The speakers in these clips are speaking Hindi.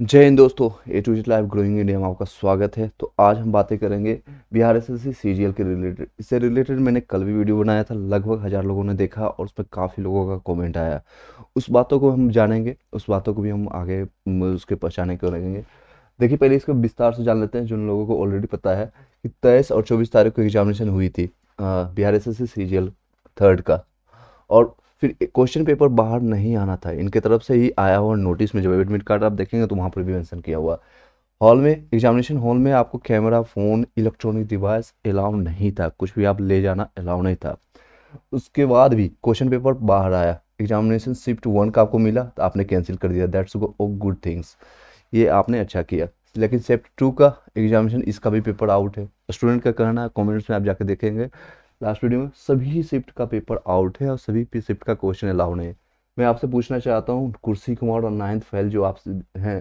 जय हिंद दोस्तों A two G live growing India में आपका स्वागत है तो आज हम बातें करेंगे बिहार एस एस सी के रिलेटेड इससे रिलेटेड मैंने कल भी वीडियो बनाया था लगभग हज़ार लोगों ने देखा और उसमें काफ़ी लोगों का कमेंट आया उस बातों को हम जानेंगे उस बातों को भी हम आगे उसके पहचाने को लगेंगे देखिए पहले इसको विस्तार से जान लेते हैं जिन लोगों को ऑलरेडी पता है कि तेईस और चौबीस तारीख को एग्जामिनेशन हुई थी बिहार एस एस थर्ड का और फिर क्वेश्चन पेपर बाहर नहीं आना था इनके तरफ से ही आया हुआ नोटिस में जब एडमिट कार्ड आप देखेंगे तो वहाँ पर भी मैंसन किया हुआ हॉल में एग्जामिनेशन हॉल में आपको camera phone electronic device allow नहीं था कुछ भी आप ले जाना अलाउ नहीं था उसके बाद भी क्वेश्चन पेपर बाहर आया एग्जामिनेशन शिफ्ट वन का आपको मिला तो आपने कैंसिल कर दिया दैट्स ओ गुड थिंग्स ये आपने अच्छा किया लेकिन शिफ्ट टू का एग्जामिनेशन इसका भी पेपर आउट है स्टूडेंट का कहना है कॉमेंट्स में आप जाके देखेंगे लास्ट वीडियो में सभी शिफ्ट का पेपर आउट है और सभी शिफ्ट का क्वेश्चन अलाउ नहीं है मैं आपसे पूछना चाहता हूँ कुर्सी कुमार और नाइन्थ फेल जो आपसे हैं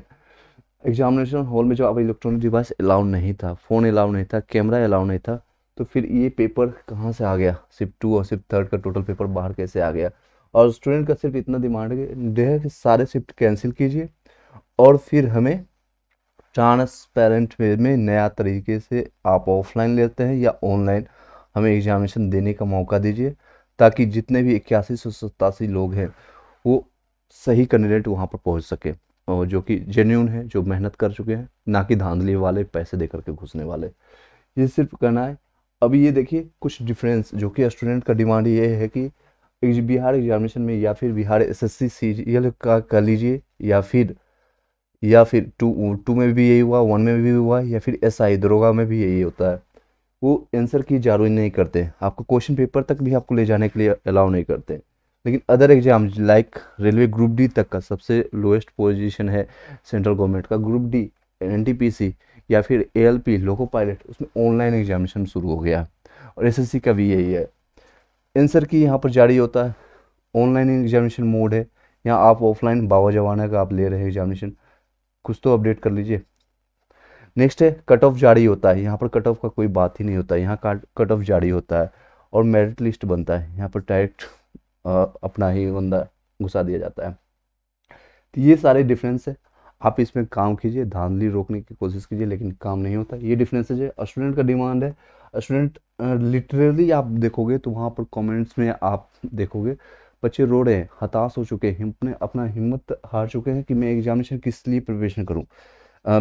एग्जामिनेशन हॉल में जो आप इलेक्ट्रॉनिक डिवाइस अलाउ नहीं था फ़ोन अलाउ नहीं था कैमरा अलाउ नहीं था तो फिर ये पेपर कहाँ से आ गया सिर्फ टू और सिर्फ थर्ड का टोटल पेपर बाहर कैसे आ गया और स्टूडेंट का सिर्फ इतना डिमांड है कि सारे शिफ्ट कैंसिल कीजिए और फिर हमें ट्रांसपेरेंट वे में नया तरीके से आप ऑफलाइन लेते हैं या ऑनलाइन हमें एग्जामिनेशन देने का मौका दीजिए ताकि जितने भी इक्यासी सौ सतासी लोग हैं वो सही कैंडिडेट वहाँ पर पहुँच सके और जो कि जेन्यून है जो मेहनत कर चुके हैं ना कि धांधली वाले पैसे दे करके घुसने वाले ये सिर्फ करना है अभी ये देखिए कुछ डिफरेंस जो कि स्टूडेंट का डिमांड ये है कि बिहार एग्जामिनेशन में या फिर बिहार एस एस सीजीएल का कर लीजिए या फिर या फिर टू टू में भी यही हुआ वन में भी हुआ या फिर एस आई दरोगा में भी यही होता है वो आंसर की जरूरी नहीं करते आपको क्वेश्चन पेपर तक भी आपको ले जाने के लिए अलाउ नहीं करते लेकिन other exam like railway group D तक का सबसे लोएस्ट पोजीशन है सेंट्रल गवर्नमेंट का ग्रुप डी एन या फिर A L P loco pilot उसमें ऑनलाइन एग्जामिनेशन शुरू हो गया और एस एस सी का भी यही है आंसर की यहाँ पर जारी होता है ऑनलाइन एग्जामिनेशन मोड है यहाँ आप ऑफलाइन बाबा जवाना का आप ले रहे हैं एग्जामिनेशन कुछ तो अपडेट कर लीजिए नेक्स्ट है कट ऑफ जारी होता है यहाँ पर कट ऑफ का कोई बात ही नहीं होता है यहाँ कट ऑफ जारी होता है और मेरिट लिस्ट बनता है यहाँ पर डायरेक्ट अपना ही बंदा घुसा दिया जाता है तो ये सारे डिफरेंस है आप इसमें काम कीजिए धांधली रोकने की कोशिश कीजिए लेकिन काम नहीं होता ये डिफरेंस है स्टूडेंट का डिमांड है स्टूडेंट लिटरली आप देखोगे तो वहाँ पर कमेंट्स में आप देखोगे बच्चे रो रहे हैं हताश हो चुके हैं अपने अपना हिम्मत हार चुके हैं कि मैं एग्जामिनेशन किस लिए प्रिपरेशन करूँ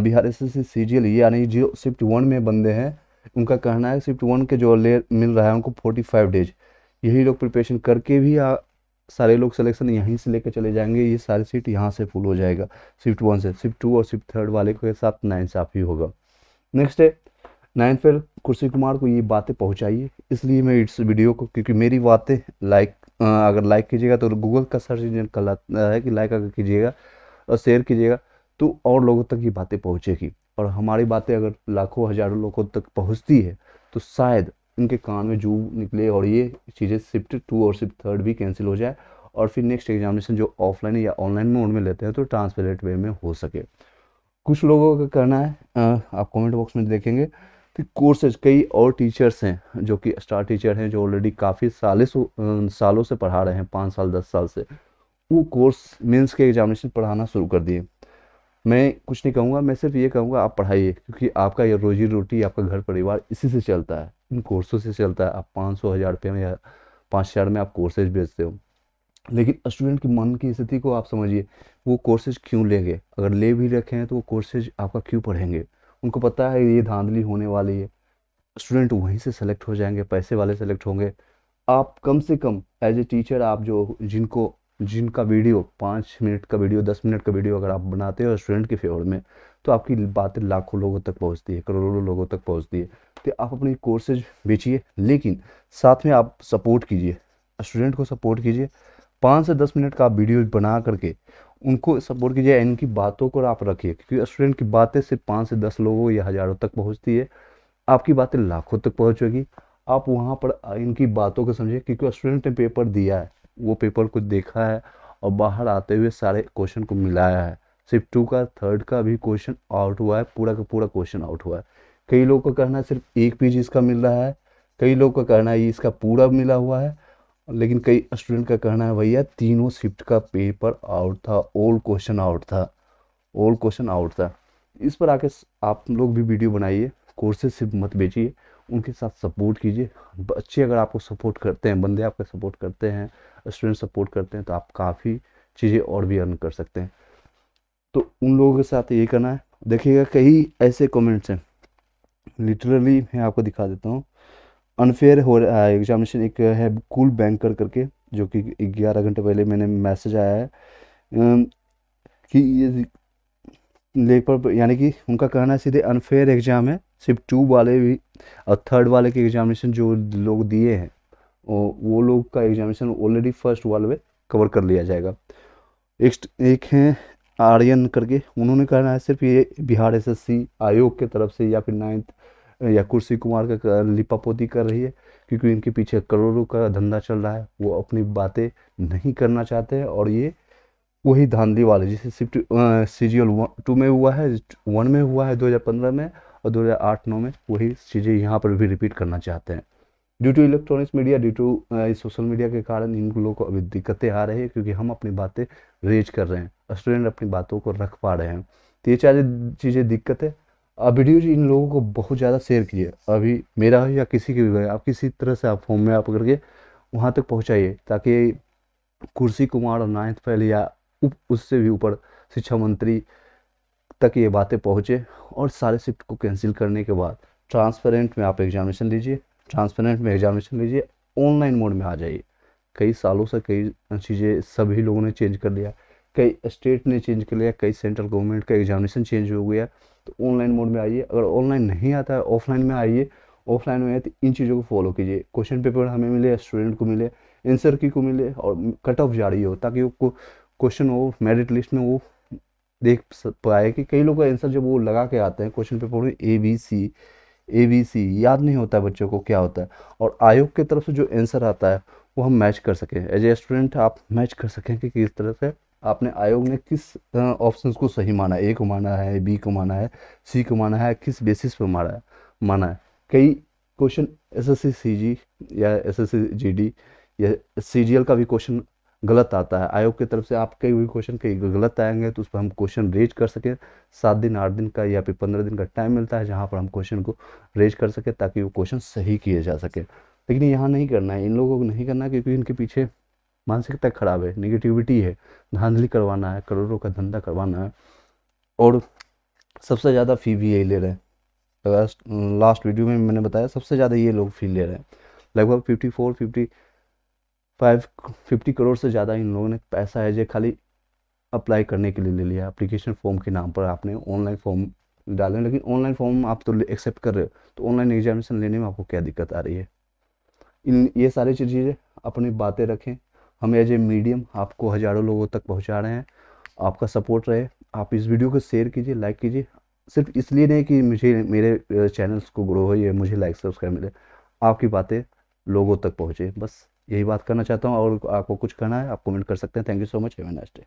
Bihar S S C G L यानी जो शिफ्ट वन में बंदे हैं उनका कहना है शिफ्ट वन के जो ले मिल रहा है उनको फोर्टी फाइव डेज यही लोग प्रिपरेशन करके भी आ, सारे लोग सिलेक्शन यहीं से लेकर चले जाएंगे ये सारी सीट यहाँ से फुल हो जाएगा शिफ्ट वन से शिफ्ट टू और शिफ्ट थर्ड वाले के साथ साफ ही होगा नेक्स्ट है नाइन्थ फेल कुर्सी कुमार को ये बातें पहुँचाइए इसलिए मैं इस वीडियो को क्योंकि मेरी बातें लाइक अगर लाइक कीजिएगा तो गूगल का सर्च इंजन कहलाता है कि लाइक अगर कीजिएगा और शेयर कीजिएगा तो और लोगों तक ये बातें पहुँचेगी और हमारी बातें अगर लाखों हज़ारों लोगों तक पहुँचती है तो शायद इनके कान में जू निकले और ये चीज़ें शिफ्ट टू और शिफ्ट थर्ड भी कैंसिल हो जाए और फिर नेक्स्ट एग्जामिनेशन जो ऑफलाइन या ऑनलाइन मोड में लेते हैं तो ट्रांसपेरेंट वे में हो सके कुछ लोगों का कहना है आप कमेंट बॉक्स में देखेंगे कि कोर्सेज कई और टीचर्स हैं जो कि स्टार टीचर हैं जो ऑलरेडी काफ़ी साले सालों से पढ़ा रहे हैं पाँच साल दस साल से वो कोर्स मेंस के एग्जामिनेशन पढ़ाना शुरू कर दिए मैं कुछ नहीं कहूँगा मैं सिर्फ ये कहूँगा आप पढ़ाइए क्योंकि आपका ये रोजी रोटी आपका घर परिवार इसी से चलता है इन कोर्सों से चलता है आप पाँच सौ हज़ार रुपये में या पाँच हज़ार में आप कोर्सेज बेचते हो लेकिन स्टूडेंट की मन की स्थिति को आप समझिए वो कोर्सेज क्यों लेंगे अगर ले भी रखे हैं तो वो कोर्सेज आपका क्यों पढ़ेंगे उनको पता है ये धांधली होने वाली है स्टूडेंट वहीं से सेलेक्ट हो जाएंगे पैसे वाले सेलेक्ट होंगे आप कम से कम एज ए टीचर आप जो जिनको जिनका वीडियो पाँच मिनट का वीडियो दस मिनट का वीडियो अगर आप बनाते हो स्टूडेंट के फेवर में तो आपकी बातें लाखों लोगों तक पहुंचती है करोड़ों लोगों तक पहुंचती है तो आप अपनी कोर्सेज बेचिए लेकिन साथ में आप सपोर्ट कीजिए स्टूडेंट को सपोर्ट कीजिए पाँच से दस मिनट का आप वीडियो बना करके उनको सपोर्ट कीजिए इनकी बातों को आप रखिए क्योंकि स्टूडेंट की बातें सिर्फ पाँच से दस लोगों या हज़ारों तक पहुँचती है आपकी बातें लाखों तक पहुँचेगी आप वहाँ पर इनकी बातों को समझिए क्योंकि स्टूडेंट ने पेपर दिया है वो पेपर को देखा है और बाहर आते हुए सारे क्वेश्चन को मिलाया है सिर्फ टू का थर्ड का भी क्वेश्चन आउट हुआ है पूरा का पूरा क्वेश्चन आउट हुआ है कई लोग का कहना है सिर्फ एक पेज इसका मिल रहा है कई लोग का कहना है इसका पूरा मिला हुआ है लेकिन कई स्टूडेंट का कहना है भैया तीनों शिफ्ट का पेपर आउट था ओल्ड क्वेश्चन आउट था ओल्ड क्वेश्चन आउट था इस पर आके आप लोग भी वीडियो बनाइए कोर्सेज सिर्फ मत बेचिए उनके साथ सपोर्ट कीजिए बच्चे अगर आपको सपोर्ट करते हैं बंदे आपका सपोर्ट करते हैं स्टूडेंट सपोर्ट करते हैं तो आप काफ़ी चीज़ें और भी अर्न कर सकते हैं तो उन लोगों के साथ ये करना है देखिएगा कई ऐसे कमेंट्स हैं लिटरली मैं आपको दिखा देता हूँ अनफेयर हो रहा है एग्जामिनेशन एक है कूल बैंकर करके जो कि ग्यारह घंटे पहले मैंने मैसेज आया है कि ये पर यानी कि उनका कहना सीधे अनफेयर एग्ज़ाम है सिर्फ टू वाले भी और थर्ड वाले के एग्जामिनेशन जो लोग दिए हैं वो लोग का एग्जामिनेशन ऑलरेडी फर्स्ट वाले में कवर कर लिया जाएगा नेक्स्ट एक हैं आर्यन करके उन्होंने कहना है सिर्फ ये बिहार एसएससी आयोग के तरफ से या फिर नाइन्थ या कुर्सी कुमार का लिपापोती कर रही है क्योंकि इनके पीछे करोड़ों का धंधा चल रहा है वो अपनी बातें नहीं करना चाहते हैं और ये वही धांधली वाले जिसे सिर्फ वन टू में हुआ है वन में हुआ है 2015 में और दो हज़ार आठ नौ में वही चीज़ें यहाँ पर भी रिपीट करना चाहते हैं due to electronics media due to social media के कारण इन लोगों को अभी दिक्कतें आ रही है क्योंकि हम अपनी बातें रेज कर रहे हैं स्टूडेंट अपनी बातों को रख पा रहे हैं तो ये सारी चीज़ें दिक्कत है वीडियोज इन लोगों को बहुत ज़्यादा शेयर कीजिए अभी मेरा हो या किसी के भी आप किसी तरह से आप फॉर्म में आप करके वहाँ तक पहुँचाइए ताकि कुर्सी कुमार और नाइन्थ फैल या उससे भी ऊपर शिक्षा मंत्री तक ये बातें पहुँचे और सारे शिफ्ट को कैंसिल करने के बाद ट्रांसपेरेंट में आप एग्जामिनेशन लीजिए ट्रांसपेरेंट में एग्जामिनेशन लीजिए ऑनलाइन मोड में आ जाइए कई सालों से कई चीज़ें सभी लोगों ने चेंज कर लिया कई स्टेट ने चेंज कर लिया कई सेंट्रल गवर्नमेंट का एग्जामिनेशन चेंज हो गया तो ऑनलाइन मोड में आइए अगर ऑनलाइन नहीं आता है ऑफलाइन में आइए ऑफलाइन में आए तो इन चीज़ों को फॉलो कीजिए क्वेश्चन पेपर हमें मिले स्टूडेंट को मिले एंसर की को मिले और कट ऑफ जारी हो ताकि वो क्वेश्चन हो मेरिट लिस्ट में वो देख पाए कि कई लोग का आंसर जब वो लगा के आते हैं क्वेश्चन पेपर में A B C A B C याद नहीं होता है बच्चों को क्या होता है और आयोग की तरफ से जो आंसर आता है वो हम मैच कर सकें एज ए स्टूडेंट आप मैच कर सकें कि किस तरह से आपने आयोग ने किस ऑप्शन को सही माना ए को माना है बी को माना है सी को माना है किस बेसिस पर माना है माना है कई question S S C C G या S S C G D या सी जी एल का भी क्वेश्चन गलत आता है आयोग की तरफ से आपके भी क्वेश्चन कई गलत आएंगे तो उस पर हम क्वेश्चन रेज कर सकें सात दिन आठ दिन का या फिर पंद्रह दिन का टाइम मिलता है जहाँ पर हम क्वेश्चन को रेज कर सकें ताकि वो क्वेश्चन सही किए जा सके लेकिन यहाँ नहीं करना है इन लोगों को नहीं करना क्योंकि इनके पीछे मानसिकता खराब है निगेटिविटी है धांधली करवाना है करोड़ों का धंधा करवाना है और सबसे ज़्यादा फ़ी भी यही ले रहे हैं लास्ट वीडियो में मैंने बताया सबसे ज़्यादा ये लोग फ़ी ले रहे हैं लगभग fifty four fifty five fifty crore से ज़्यादा इन लोगों ने पैसा है जो खाली अप्लाई करने के लिए ले लिया अप्लीकेशन फॉर्म के नाम पर आपने ऑनलाइन फॉर्म डाले लेकिन ऑनलाइन फॉर्म आप तो एक्सेप्ट कर रहे हो तो ऑनलाइन एग्जामिनेशन लेने में आपको क्या दिक्कत आ रही है इन ये सारी चीज़ें अपनी बातें रखें हम एज ए मीडियम आपको हज़ारों लोगों तक पहुंचा रहे हैं आपका सपोर्ट रहे आप इस वीडियो को शेयर कीजिए लाइक कीजिए सिर्फ इसलिए नहीं कि मुझे मेरे चैनल्स को ग्रो हो या मुझे लाइक सब्सक्राइब मिले आपकी बातें लोगों तक पहुँचे बस यही बात करना चाहता हूँ और आपको कुछ कहना है आप कमेंट कर सकते हैं thank you so much have a nice day